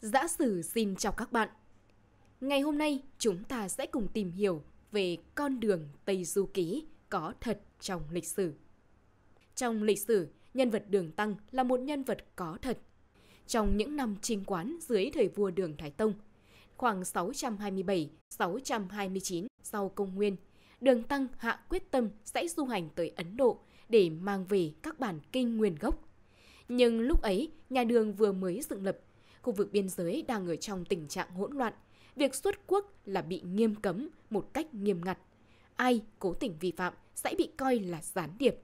Giã sử xin chào các bạn. Ngày hôm nay chúng ta sẽ cùng tìm hiểu về con đường Tây Du Ký có thật trong lịch sử. Trong lịch sử, nhân vật Đường Tăng là một nhân vật có thật. Trong những năm chinh quán dưới thời vua Đường Thái Tông, khoảng 627-629 sau công nguyên, Đường Tăng hạ quyết tâm sẽ du hành tới Ấn Độ để mang về các bản kinh nguyên gốc. Nhưng lúc ấy, nhà đường vừa mới dựng lập khu vực biên giới đang ở trong tình trạng hỗn loạn. Việc xuất quốc là bị nghiêm cấm một cách nghiêm ngặt. Ai cố tình vi phạm sẽ bị coi là gián điệp.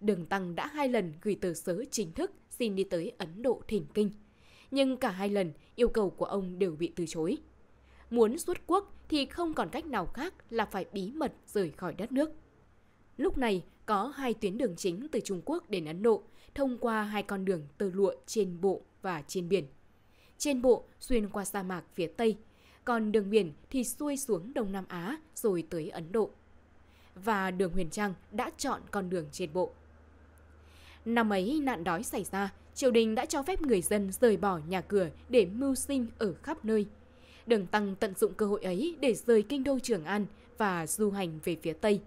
Đường Tăng đã hai lần gửi tờ sớ chính thức xin đi tới Ấn Độ thỉnh kinh. Nhưng cả hai lần yêu cầu của ông đều bị từ chối. Muốn xuất quốc thì không còn cách nào khác là phải bí mật rời khỏi đất nước. Lúc này có hai tuyến đường chính từ Trung Quốc đến Ấn Độ thông qua hai con đường tơ lụa trên bộ và trên biển trên bộ xuyên qua sa mạc phía Tây, còn đường biển thì xuôi xuống Đông Nam Á rồi tới Ấn Độ. Và đường Huyền Trang đã chọn con đường trên bộ. Năm ấy nạn đói xảy ra, triều đình đã cho phép người dân rời bỏ nhà cửa để mưu sinh ở khắp nơi. Đường Tăng tận dụng cơ hội ấy để rời kinh đô Trường An và du hành về phía Tây.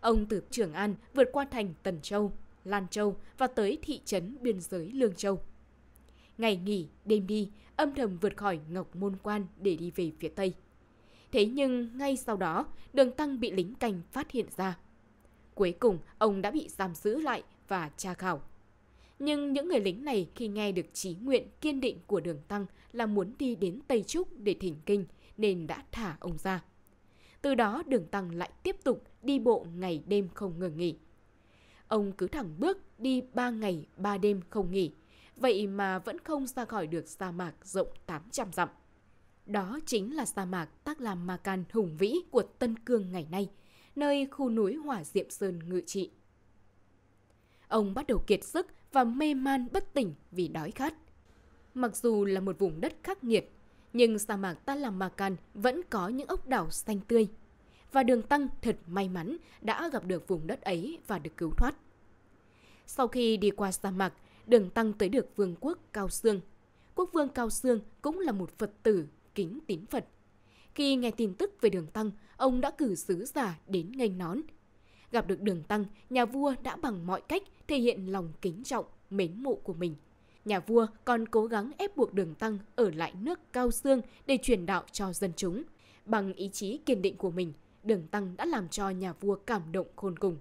Ông từ Trường An vượt qua thành Tần Châu, Lan Châu và tới thị trấn biên giới Lương Châu ngày nghỉ, đêm đi, âm thầm vượt khỏi Ngọc Môn Quan để đi về phía Tây. Thế nhưng ngay sau đó, đường tăng bị lính canh phát hiện ra. Cuối cùng, ông đã bị giam giữ lại và tra khảo. Nhưng những người lính này khi nghe được trí nguyện kiên định của đường tăng là muốn đi đến Tây Trúc để thỉnh kinh nên đã thả ông ra. Từ đó đường tăng lại tiếp tục đi bộ ngày đêm không ngừng nghỉ. Ông cứ thẳng bước đi ba ngày ba đêm không nghỉ, vậy mà vẫn không ra khỏi được sa mạc rộng 800 dặm. Đó chính là sa mạc Tác Làm Ma Can hùng vĩ của Tân Cương ngày nay, nơi khu núi Hỏa Diệm Sơn ngự trị. Ông bắt đầu kiệt sức và mê man bất tỉnh vì đói khát. Mặc dù là một vùng đất khắc nghiệt, nhưng sa mạc tác Làm Ma Can vẫn có những ốc đảo xanh tươi. Và đường tăng thật may mắn đã gặp được vùng đất ấy và được cứu thoát. Sau khi đi qua sa mạc, đường tăng tới được vương quốc Cao Sương. Quốc vương Cao Sương cũng là một Phật tử, kính tín Phật. Khi nghe tin tức về đường tăng, ông đã cử sứ giả đến nghênh nón. Gặp được đường tăng, nhà vua đã bằng mọi cách thể hiện lòng kính trọng, mến mộ của mình. Nhà vua còn cố gắng ép buộc đường tăng ở lại nước Cao Sương để truyền đạo cho dân chúng. Bằng ý chí kiên định của mình, đường tăng đã làm cho nhà vua cảm động khôn cùng.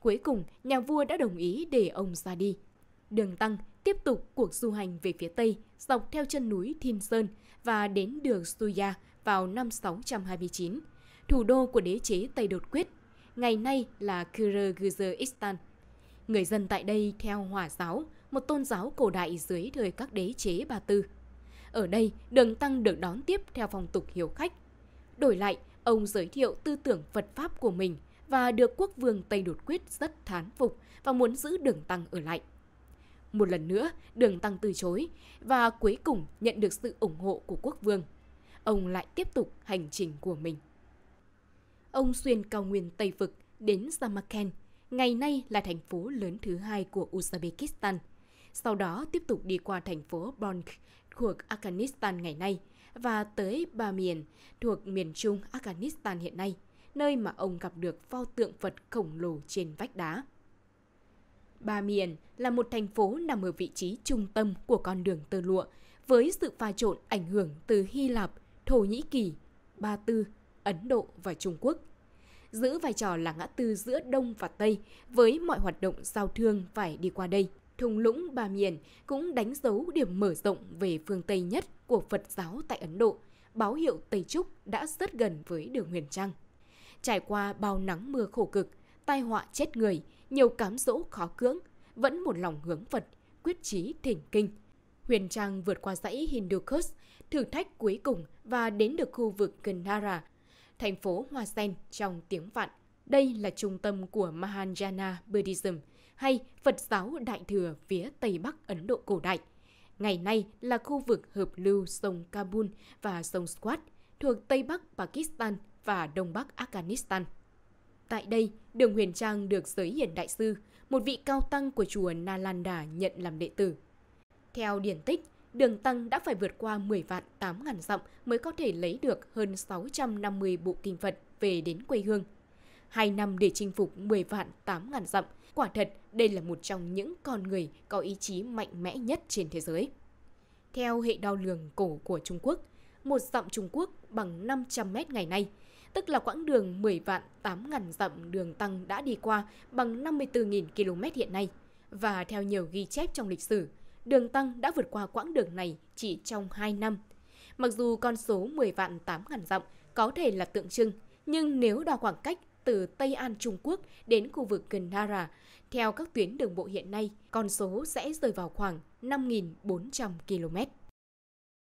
Cuối cùng, nhà vua đã đồng ý để ông ra đi đường Tăng tiếp tục cuộc du hành về phía Tây dọc theo chân núi Thiên Sơn và đến đường Suya vào năm 629, thủ đô của đế chế Tây Đột Quyết, ngày nay là Kyrgyzstan. Người dân tại đây theo Hòa giáo, một tôn giáo cổ đại dưới thời các đế chế Ba Tư. Ở đây, Đường Tăng được đón tiếp theo phong tục hiếu khách. Đổi lại, ông giới thiệu tư tưởng Phật Pháp của mình và được quốc vương Tây Đột Quyết rất thán phục và muốn giữ Đường Tăng ở lại. Một lần nữa, Đường Tăng từ chối và cuối cùng nhận được sự ủng hộ của quốc vương. Ông lại tiếp tục hành trình của mình. Ông xuyên cao nguyên Tây Vực đến Samarkand, ngày nay là thành phố lớn thứ hai của Uzbekistan. Sau đó tiếp tục đi qua thành phố Bonk thuộc Afghanistan ngày nay và tới Ba Miền thuộc miền trung Afghanistan hiện nay, nơi mà ông gặp được pho tượng Phật khổng lồ trên vách đá. Ba Miền là một thành phố nằm ở vị trí trung tâm của con đường tơ lụa, với sự pha trộn ảnh hưởng từ Hy Lạp, Thổ Nhĩ Kỳ, Ba Tư, Ấn Độ và Trung Quốc. Giữ vai trò là ngã tư giữa Đông và Tây với mọi hoạt động giao thương phải đi qua đây. Thung lũng Ba Miền cũng đánh dấu điểm mở rộng về phương Tây nhất của Phật giáo tại Ấn Độ. Báo hiệu Tây Trúc đã rất gần với đường Huyền Trăng. Trải qua bao nắng mưa khổ cực, tai họa chết người – nhiều cám dỗ khó cưỡng, vẫn một lòng hướng Phật, quyết chí thỉnh kinh. Huyền Trang vượt qua dãy Hindu Kush thử thách cuối cùng và đến được khu vực gần Nara thành phố Hoa Sen trong tiếng vạn. Đây là trung tâm của Mahayana Buddhism hay Phật giáo Đại Thừa phía Tây Bắc Ấn Độ cổ đại. Ngày nay là khu vực hợp lưu sông Kabul và sông Swat thuộc Tây Bắc Pakistan và Đông Bắc Afghanistan. Tại đây, đường huyền trang được giới hiển đại sư, một vị cao tăng của chùa Nalanda nhận làm đệ tử. Theo điển tích, đường tăng đã phải vượt qua 10 vạn 8 ngàn dặm mới có thể lấy được hơn 650 bộ kinh Phật về đến quê hương. Hai năm để chinh phục 10 vạn 8 ngàn dặm, quả thật đây là một trong những con người có ý chí mạnh mẽ nhất trên thế giới. Theo hệ đo lường cổ của Trung Quốc, một dặm Trung Quốc bằng 500 mét ngày nay – tức là quãng đường 10 vạn 8 ngàn dặm đường tăng đã đi qua bằng 54.000 km hiện nay. Và theo nhiều ghi chép trong lịch sử, đường tăng đã vượt qua quãng đường này chỉ trong 2 năm. Mặc dù con số 10 vạn 8 ngàn dặm có thể là tượng trưng, nhưng nếu đo khoảng cách từ Tây An Trung Quốc đến khu vực gần nara theo các tuyến đường bộ hiện nay, con số sẽ rơi vào khoảng 5.400 km.